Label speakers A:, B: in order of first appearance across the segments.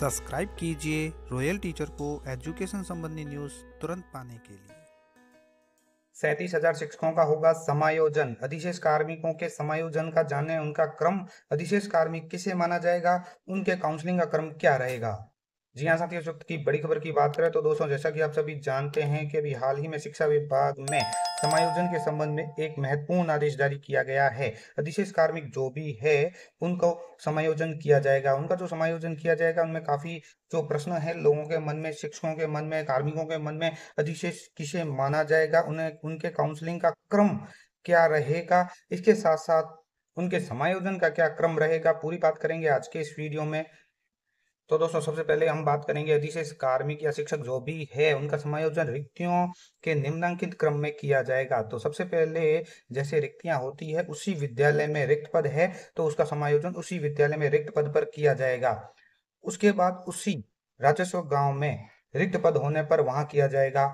A: subscribe कीजिए royal teacher को education संबंधी न्यूज तुरंत पाने के लिए सैंतीस हजार शिक्षकों का होगा समायोजन अधिशेष कार्मिकों के समायोजन का जाने उनका क्रम अधिशेष कार्मिक किसे माना जाएगा उनके काउंसलिंग का क्रम क्या रहेगा जी हाँ साथियों इस वक्त की बड़ी खबर की बात करें तो दोस्तों जैसा कि आप सभी जानते हैं कि अभी हाल ही में शिक्षा विभाग में समायोजन के संबंध में एक महत्वपूर्ण आदेश जारी किया गया है अधिशेष कार्मिक जो भी है उनको समायोजन किया जाएगा उनका जो समायोजन किया जाएगा उनमें काफी जो प्रश्न है लोगों के मन में शिक्षकों के मन में कार्मिकों के मन में अधिशेष किसे माना जाएगा उन्हें उनके काउंसलिंग का क्रम क्या रहेगा इसके साथ साथ उनके समायोजन का क्या क्रम रहेगा पूरी बात करेंगे आज के इस वीडियो में तो दोस्तों सबसे पहले हम बात करेंगे से कार्मिक या शिक्षक जो भी है उनका समायोजन रिक्तियों के निम्नांकित क्रम में किया जाएगा तो सबसे पहले जैसे रिक्तियां होती है उसी विद्यालय में रिक्त पद है तो उसका समायोजन उसी विद्यालय में रिक्त पद पर किया जाएगा उसके बाद उसी राजस्व गांव में रिक्त पद होने पर वहां किया जाएगा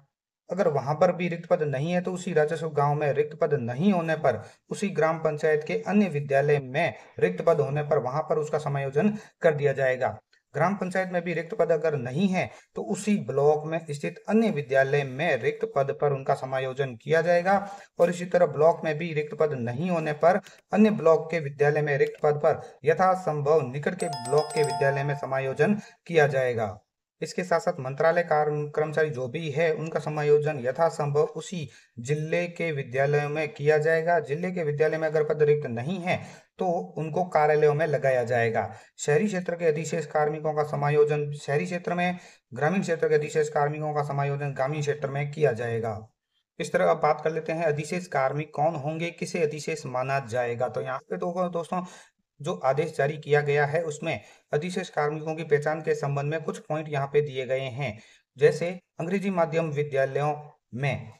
A: अगर वहां पर भी रिक्त पद नहीं है तो उसी राजस्व गांव में रिक्त पद नहीं होने पर उसी ग्राम पंचायत के अन्य विद्यालय में रिक्त पद होने पर वहां पर उसका समायोजन कर दिया जाएगा ग्राम पंचायत में भी रिक्त पद अगर नहीं है तो उसी ब्लॉक में स्थित अन्य विद्यालय में रिक्त पद पर उनका समायोजन किया जाएगा और इसी तरह ब्लॉक में भी रिक्त पद नहीं होने पर अन्य ब्लॉक के विद्यालय में रिक्त पद पर यथासंभव निकट के ब्लॉक के विद्यालय में समायोजन किया जाएगा इसके साथ साथ मंत्रालय कर्मचारी जो भी है उनका समायोजन यथासंभव उसी जिले के विद्यालयों में किया जाएगा जिले के विद्यालय में अगर पद रिक्त नहीं है तो उनको कार्यालयों में लगाया जाएगा शहरी क्षेत्र के अधिशेष कार्मिकों का समायोजन शहरी क्षेत्र में ग्रामीण क्षेत्र के अधिशेष कार्मिकों का समायोजन ग्रामीण क्षेत्र में किया जाएगा इस तरह अब बात कर लेते हैं अधिशेष कार्मिक कौन होंगे किसे अधिशेष माना जाएगा तो यहाँ पे दोस्तों जो आदेश जारी किया गया है उसमें अधिशेष कार्मिकों की पहचान के संबंध में कुछ पॉइंट यहाँ पे दिए गए हैं जैसे अंग्रेजी माध्यम विद्यालयों में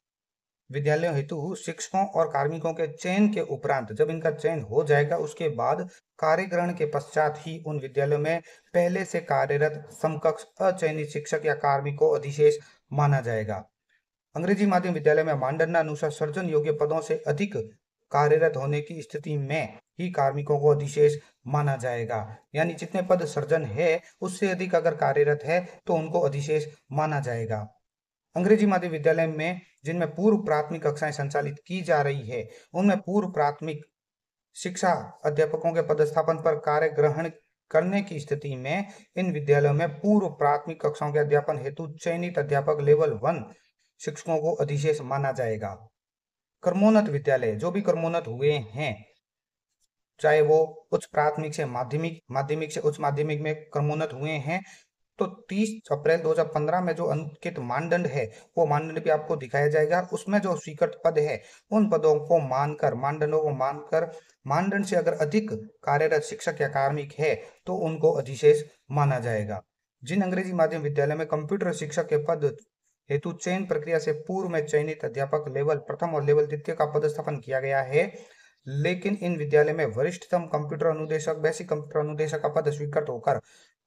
A: विद्यालयों हेतु शिक्षकों और कार्मिकों के चयन के उपरांत जब इनका चयन हो जाएगा उसके बाद कार्यग्रहण के पश्चात ही उन विद्यालयों में पहले से कार्यरत समकक्ष अचयनित शिक्षक या कार्मिक को अधिशेष माना जाएगा अंग्रेजी माध्यम विद्यालय में अनुसार सर्जन योग्य पदों से अधिक कार्यरत होने की स्थिति में ही कार्मिकों को अधिशेष माना जाएगा यानी जितने पद सर्जन है उससे अधिक अगर कार्यरत है तो उनको अधिशेष माना जाएगा अंग्रेजी माध्यम विद्यालय में जिनमें पूर्व प्राथमिक कक्षाएं संचालित की जा रही है उनमें पूर्व प्राथमिक शिक्षा अध्यापकों के पदस्थापन पर कार्य ग्रहण करने की स्थिति में इन विद्यालयों में पूर्व प्राथमिक कक्षाओं के अध्यापन हेतु चयनित अध्यापक लेवल वन शिक्षकों को अधिशेष माना जाएगा कर्मोन्नत विद्यालय जो भी कर्मोन्नत हुए हैं चाहे वो उच्च प्राथमिक से माध्यमिक माध्यमिक से उच्च माध्यमिक में क्रमोन्नत हुए हैं तो 30 अप्रैल 2015 में जो अंकित मानदंड है वो मानदंड भी आपको दिखाया जाएगा उसमें जो स्वीकृत पद है उन पदों को मानकर मानदंडों को मानकर मानदंड से अगर अधिक कार्यरत शिक्षक या कार्मिक है तो उनको अधिशेष माना जाएगा जिन अंग्रेजी माध्यम विद्यालय में कंप्यूटर शिक्षक के पद हेतु चयन प्रक्रिया से पूर्व में चयनित अध्यापक लेवल प्रथम और लेवल द्वितीय का पदस्थापन किया गया है लेकिन इन विद्यालय में वरिष्ठतम कंप्यूटर अनुदेशक बेसिक कंप्यूटर अनुदेशक का पद स्वीकृत होकर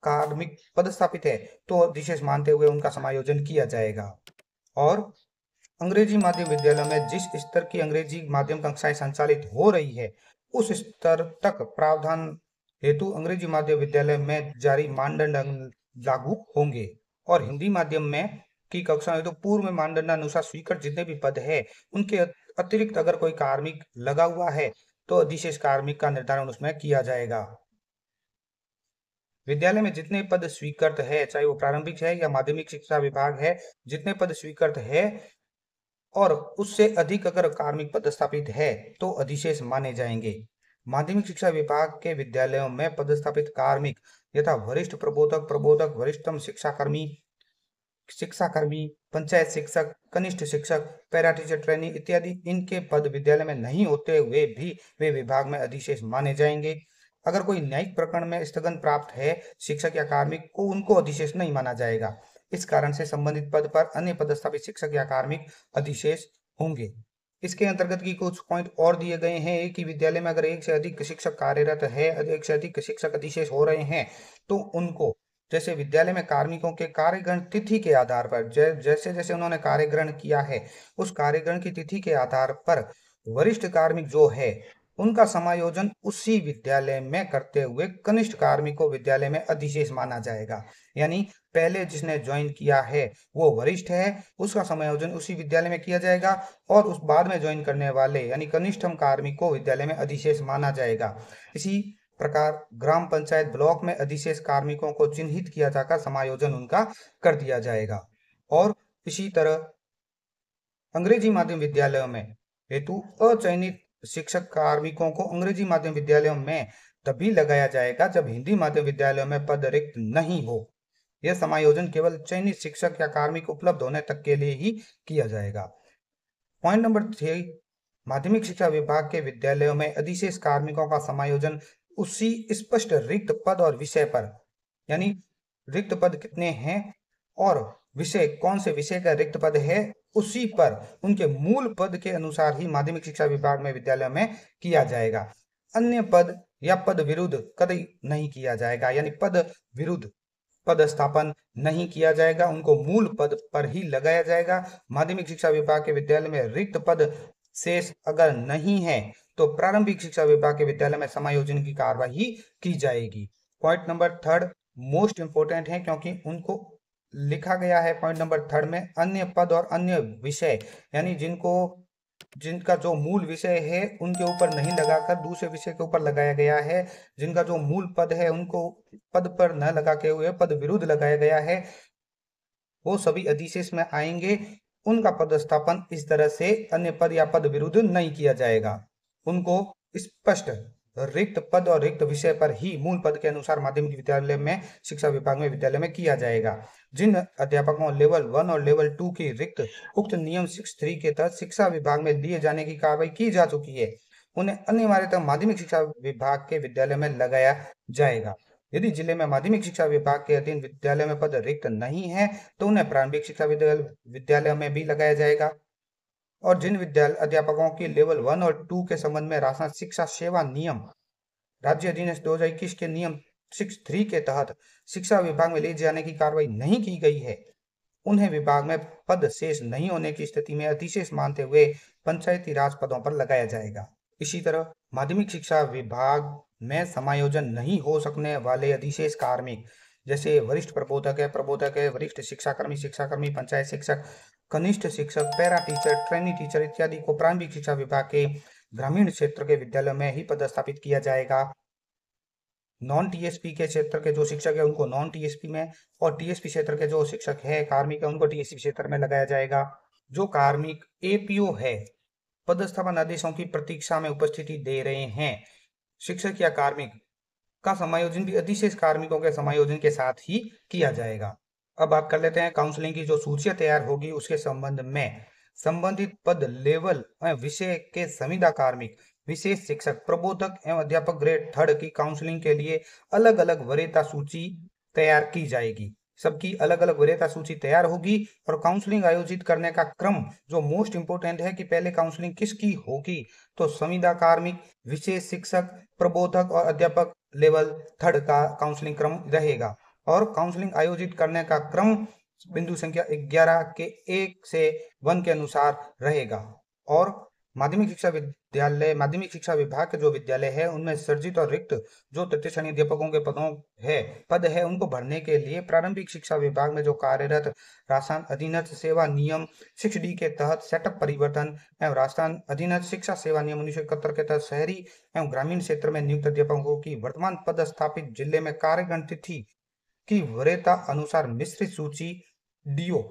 A: कार्मिक पद स्थापित है तो विशेष मानते हुए उनका समायोजन किया जाएगा और अंग्रेजी माध्यम विद्यालय में जिस स्तर की अंग्रेजी माध्यम कक्षाएं संचालित हो रही है उस स्तर तक प्रावधान हेतु अंग्रेजी माध्यम विद्यालय में जारी मानदंड लागू होंगे और हिंदी माध्यम में की कक्षाएं तो पूर्व मानदंड अनुसार स्वीकृत जितने भी पद है उनके अतिरिक्त अगर कोई कार्मिक लगा हुआ है तो अधिशेष कार्मिक का निर्धारण उसमें किया जाएगा विद्यालय में जितने पद स्वीकृत है चाहे वो प्रारंभिक है या माध्यमिक शिक्षा विभाग है जितने पद स्वीकृत है और उससे अधिक अगर कार्मिक पद स्थापित है तो अधिशेष माने जाएंगे माध्यमिक शिक्षा विभाग के विद्यालयों में पदस्थापित कार्मिक यथा वरिष्ठ प्रबोधक प्रबोधक वरिष्ठतम कर्मी शिक्षा कर्मी पंचायत शिक्षक कनिष्ठ शिक्षक पैरा टीचर ट्रेनिंग इत्यादि इनके पद विद्यालय में नहीं होते हुए भी वे विभाग में अधिशेष माने जाएंगे अगर कोई न्यायिक प्रकरण में स्थगन प्राप्त है शिक्षक या कार्मिक को उनको अधिशेष नहीं माना जाएगा इस कारण से संबंधित पद पर अन्य पदस्थापित शिक्षक या कार्मिक अधिशेष होंगे इसके अंतर्गत की कुछ पॉइंट और दिए गए हैं कि विद्यालय में अगर एक से अधिक शिक्षक कार्यरत है एक से अधिक शिक्षक अधिशेष हो रहे हैं तो उनको जैसे विद्यालय में कार्मिकों के ग्रहण तिथि के आधार पर जै, जैसे जैसे उन्होंने कार्य ग्रहण किया है उस ग्रहण की तिथि के आधार पर वरिष्ठ कार्मिक जो है उनका समायोजन उसी विद्यालय में करते हुए कनिष्ठ कार्मिक को विद्यालय में अधिशेष माना जाएगा यानी पहले जिसने ज्वाइन किया है वो वरिष्ठ है उसका समायोजन उसी विद्यालय में किया जाएगा और उस बाद में ज्वाइन करने वाले यानी कनिष्ठम कार्मिक को विद्यालय में अधिशेष माना जाएगा इसी प्रकार ग्राम पंचायत ब्लॉक में अधिशेष कार्मिकों को चिन्हित किया जाकर समायोजन उनका कर दिया जाएगा और इसी तरह अंग्रेजी माध्यम विद्यालयों में हेतु अचयनित शिक्षक कार्मिकों को अंग्रेजी माध्यम विद्यालयों में तभी लगाया जाएगा जब हिंदी माध्यम विद्यालयों में पद रिक्त नहीं हो यह समायोजन केवल चयनित शिक्षक या कार्मिक उपलब्ध होने तक के लिए ही किया जाएगा पॉइंट नंबर थ्री माध्यमिक शिक्षा विभाग के विद्यालयों में अधिशेष कार्मिकों का समायोजन उसी स्पष्ट रिक्त पद और विषय पर यानी रिक्त पद कितने हैं और विषय कौन से विषय का रिक्त पद है उसी पर उनके मूल पद के अनुसार ही माध्यमिक शिक्षा विभाग में विद्यालय में किया जाएगा अन्य पद या पद विरुद्ध कतई नहीं किया जाएगा यानी पद विरुद्ध पद स्थापन नहीं किया जाएगा उनको मूल पद पर ही लगाया जाएगा माध्यमिक शिक्षा विभाग के विद्यालय में रिक्त पद शेष अगर नहीं है तो प्रारंभिक शिक्षा विभाग के विद्यालय में समायोजन की कार्यवाही की जाएगी point number third most important है क्योंकि उनको लिखा गया है पॉइंट नंबर थर्ड में अन्य पद और अन्य विषय यानी जिनको जिनका जो मूल विषय है उनके ऊपर नहीं लगाकर दूसरे विषय के ऊपर लगाया गया है जिनका जो मूल पद है उनको पद पर न लगा के हुए पद विरुद्ध लगाया गया है वो सभी अधिशेष में आएंगे उनका पदस्थापन इस तरह से अन्य पद या पद विरुद्ध नहीं किया जाएगा उनको स्पष्ट रिक्त पद और रिक्त विषय पर ही मूल पद के अनुसार माध्यमिक विद्यालय में शिक्षा विभाग में विद्यालय में किया जाएगा जिन अध्यापकों लेवल वन और लेवल टू की रिक्त उक्त नियम सिक्स थ्री के तहत शिक्षा विभाग में लिए जाने की कार्रवाई की जा चुकी है उन्हें अनिवार्यतः माध्यमिक शिक्षा विभाग के विद्यालय में लगाया जाएगा यदि जिले में माध्यमिक शिक्षा विभाग के अधीन विद्यालय में पद रिक्त नहीं है तो उन्हें प्रारंभिक शिक्षा विद्यालय में भी लगाया जाएगा और जिन विद्यालय अध्यापकों की लेवल वन और टू के संबंध में राशन शिक्षा सेवा नियम राज्य अधीन दो के नियम सिक्स थ्री के तहत शिक्षा विभाग में ले जाने की कार्रवाई नहीं की गई है उन्हें विभाग में पद शेष नहीं होने की स्थिति में अतिशेष मानते हुए पंचायती राज पदों पर लगाया जाएगा इसी तरह माध्यमिक शिक्षा विभाग में समायोजन नहीं हो सकने वाले अधिशेष कार्मिक जैसे वरिष्ठ प्रबोधक है प्रबोधक है वरिष्ठ शिक्षाकर्मी शिक्षाकर्मी पंचायत शिक्षक कनिष्ठ शिक्षक पैरा टीचर ट्रेनी टीचर इत्यादि को प्रारंभिक शिक्षा विभाग के ग्रामीण क्षेत्र के विद्यालय में ही पदस्थापित किया जाएगा नॉन टीएसपी के क्षेत्र के जो शिक्षक है उनको नॉन टीएसपी में और टीएसपी क्षेत्र के जो शिक्षक है कार्मिक है उनको टीएसपी क्षेत्र में लगाया जाएगा जो कार्मिक एपीओ है पदस्थापन आदेशों की प्रतीक्षा में उपस्थिति दे रहे हैं शिक्षक या कार्मिक का समायोजन भी अधिशेष कार्मिकों के समायोजन के साथ ही किया जाएगा अब बात कर लेते हैं काउंसलिंग की जो सूचियां तैयार होगी उसके संबंध में संबंधित पद लेवल विषय के संविदा कार्मिक विशेष शिक्षक प्रबोधक एवं अध्यापक ग्रेड थर्ड की काउंसलिंग के लिए अलग अलग वरीयता सूची तैयार की जाएगी सबकी अलग अलग वरीयता सूची तैयार होगी और काउंसलिंग आयोजित करने का क्रम जो मोस्ट इम्पोर्टेंट है कि पहले काउंसलिंग किसकी होगी तो संविदा कार्मिक विशेष शिक्षक प्रबोधक और अध्यापक लेवल थर्ड का काउंसलिंग क्रम रहेगा और काउंसलिंग आयोजित करने का क्रम बिंदु संख्या ग्यारह के एक से वन के अनुसार रहेगा और माध्यमिक शिक्षा विद्यालय माध्यमिक शिक्षा विभाग के जो विद्यालय है उनमें सर्जित और रिक्त जो तृतीय श्रेणी अध्यापकों के पदों है पद है उनको भरने के लिए प्रारंभिक शिक्षा विभाग में जो कार्यरत राजस्थान अधीनस्थ सेवा नियम सिक्स डी के तहत सेटअप परिवर्तन एवं राजस्थान अधीनस्थ शिक्षा सेवा नियम उन्नीस के तहत शहरी एवं ग्रामीण क्षेत्र में नियुक्त अध्यापकों की वर्तमान पद स्थापित जिले में कार्य तिथि की वरेता अनुसार मिश्रित सूची डीओ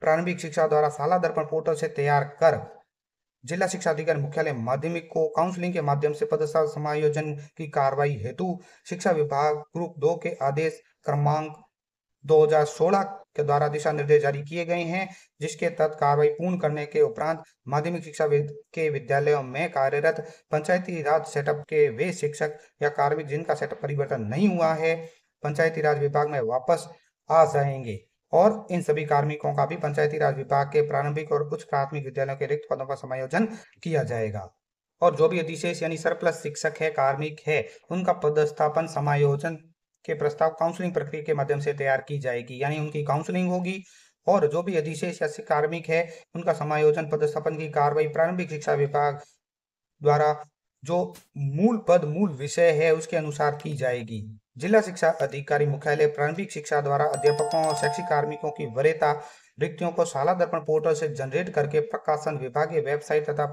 A: प्रारंभिक शिक्षा द्वारा शाला दर्पण पोर्टल से तैयार कर जिला शिक्षा अधिकारी मुख्यालय माध्यमिक को काउंसलिंग के माध्यम से पदस्था समायोजन की कार्रवाई हेतु शिक्षा विभाग ग्रुप दो के आदेश क्रमांक 2016 के द्वारा दिशा निर्देश जारी किए गए हैं जिसके तहत कार्रवाई पूर्ण करने के उपरांत माध्यमिक शिक्षा के विद्यालयों में कार्यरत पंचायती राज सेटअप के वे शिक्षक या कार्मिक जिनका सेटअप परिवर्तन नहीं हुआ है पंचायती राज विभाग में वापस आ जाएंगे और इन सभी कार्मिकों का भी पंचायती राज विभाग के प्रारंभिक और उच्च प्राथमिक विद्यालयों के रिक्त पदों का समायोजन किया जाएगा और जो भी अधिशेष यानी सरप्लस शिक्षक है कार्मिक है उनका पदस्थापन समायोजन के प्रस्ताव काउंसलिंग प्रक्रिया के माध्यम से तैयार की जाएगी यानी उनकी काउंसलिंग होगी और जो भी अधिशेष या कार्मिक है उनका समायोजन पदस्थापन की कार्रवाई प्रारंभिक शिक्षा विभाग द्वारा जो मूल पद मूल विषय है उसके अनुसार की जाएगी जिला शिक्षा अधिकारी मुख्यालय प्रारंभिक शिक्षा द्वारा अध्यापकों और शैक्षिक कार्मिकों की वरेता रिक्तियों को शाला दर्पण पोर्टल से जनरेट करके प्रकाशन विभागीय वेबसाइट तथा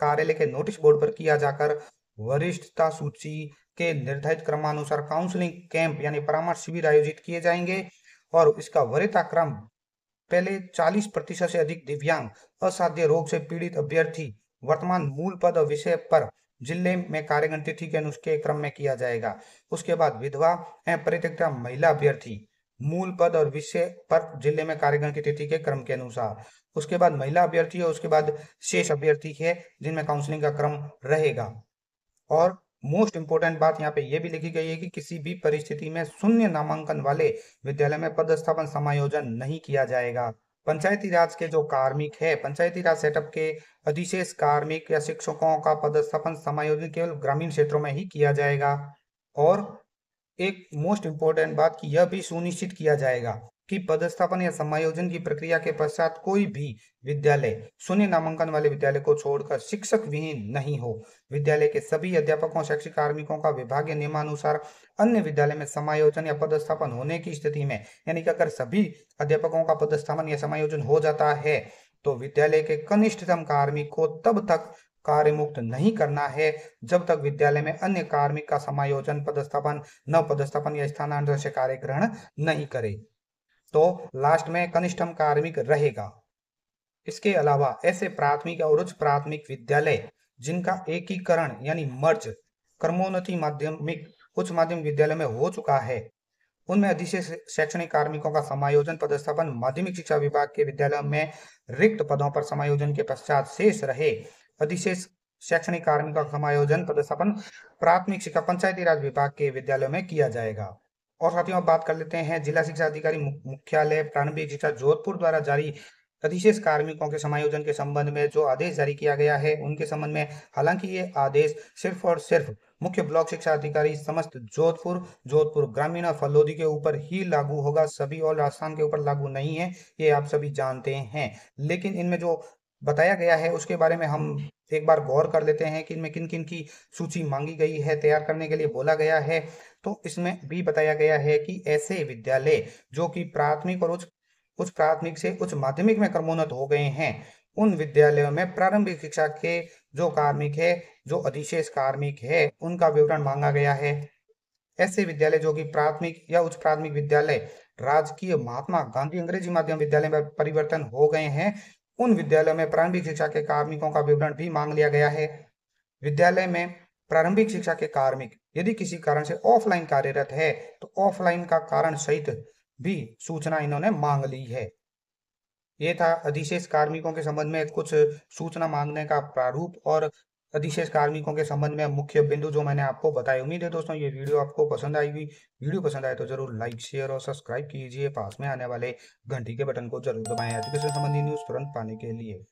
A: कार्यालय के नोटिस बोर्ड पर किया जाकर वरिष्ठता सूची के निर्धारित क्रमानुसार काउंसलिंग कैंप यानी परामर्श शिविर आयोजित किए जाएंगे और इसका वरिता क्रम पहले 40 प्रतिशत से अधिक दिव्यांग असाध्य रोग से पीड़ित अभ्यर्थी वर्तमान मूल पद विषय पर जिले में कार्यगण तिथि के अनुष्ठे क्रम में किया जाएगा उसके बाद विधवा एवं परित्यक्ता महिला अभ्यर्थी मूल पद और विषय पर जिले में कार्यगण की तिथि के क्रम के अनुसार उसके बाद महिला अभ्यर्थी और उसके बाद शेष अभ्यर्थी है जिनमें काउंसलिंग का क्रम रहेगा और मोस्ट इंपोर्टेंट बात यहाँ पे ये भी लिखी गई है कि किसी भी परिस्थिति में शून्य नामांकन वाले विद्यालय में पदस्थापन समायोजन नहीं किया जाएगा पंचायती राज के जो कार्मिक है पंचायती राज सेटअप के अधिशेष कार्मिक या शिक्षकों का पदस्थापन समायोजन केवल ग्रामीण क्षेत्रों में ही किया जाएगा और एक मोस्ट इम्पोर्टेंट बात की यह भी सुनिश्चित किया जाएगा कि पदस्थापन या समायोजन की प्रक्रिया के पश्चात कोई भी विद्यालय शून्य नामांकन वाले विद्यालय को छोड़कर शिक्षक विहीन नहीं हो विद्यालय के सभी अध्यापकों शैक्षिक कार्मिकों का विभागीय नियमानुसार अन्य विद्यालय में समायोजन या पदस्थापन होने की स्थिति में यानी कि अगर सभी अध्यापकों का पदस्थापन या समायोजन हो जाता है तो विद्यालय के कनिष्ठतम कार्मिक को तब तक कार्य मुक्त नहीं करना है जब तक विद्यालय में अन्य कार्मिक का समायोजन पदस्थापन न पदस्थापन या स्थानांतरण से कार्य ग्रहण नहीं करे तो लास्ट में कनिष्ठम कार्मिक रहेगा इसके अलावा ऐसे प्राथमिक और उच्च प्राथमिक विद्यालय जिनका एकीकरण यानी मर्ज कर्मोन्नति माध्यमिक उच्च माध्यमिक विद्यालय में हो चुका है उनमें अधिशेष शैक्षणिक कार्मिकों का समायोजन पदस्थापन माध्यमिक शिक्षा विभाग के विद्यालय में रिक्त पदों पर समायोजन के पश्चात शेष रहे अधिशेष शैक्षणिक कार्मिकों का समायोजन पदस्थापन प्राथमिक शिक्षा पंचायती राज विभाग के विद्यालयों में किया जाएगा और साथियों बात कर लेते हैं जिला शिक्षा अधिकारी मुख्यालय प्रारंभिक शिक्षा जोधपुर द्वारा जारी अधिशेष कार्मिकों के समायोजन के संबंध में जो आदेश जारी किया गया है उनके संबंध में हालांकि ये आदेश सिर्फ और सिर्फ मुख्य ब्लॉक शिक्षा अधिकारी समस्त जोधपुर जोधपुर ग्रामीण और फलोदी के ऊपर ही लागू होगा सभी और राजस्थान के ऊपर लागू नहीं है ये आप सभी जानते हैं लेकिन इनमें जो बताया गया है उसके बारे में हम एक बार गौर कर लेते हैं कि इनमें किन किन की सूची मांगी गई है तैयार करने के लिए बोला गया है तो इसमें भी बताया गया है कि ऐसे विद्यालय जो कि प्राथमिक और उच्च उच्च प्राथमिक से उच्च माध्यमिक में क्रमोन्नत हो गए हैं उन विद्यालयों में प्रारंभिक शिक्षा के जो कार्मिक है जो अधिशेष कार्मिक है उनका विवरण मांगा गया है ऐसे विद्यालय जो कि प्राथमिक या उच्च प्राथमिक विद्यालय राजकीय महात्मा गांधी अंग्रेजी माध्यम विद्यालय में परिवर्तन हो गए हैं उन विद्यालयों में प्रारंभिक शिक्षा के कार्मिकों का विवरण भी मांग लिया गया है विद्यालय में प्रारंभिक शिक्षा के कार्मिक यदि किसी कारण से ऑफलाइन कार्यरत है तो ऑफलाइन का कारण सहित भी सूचना इन्होंने मांग ली है ये था अधिशेष कार्मिकों के संबंध में कुछ सूचना मांगने का प्रारूप और अधिशेष कार्मिकों के संबंध में मुख्य बिंदु जो मैंने आपको बताए उम्मीद है दोस्तों ये वीडियो आपको पसंद आई हुई वीडियो पसंद आए तो जरूर लाइक शेयर और सब्सक्राइब कीजिए पास में आने वाले घंटी के बटन को जरूर दबाएं एजुकेशन संबंधी न्यूज तुरंत पाने के लिए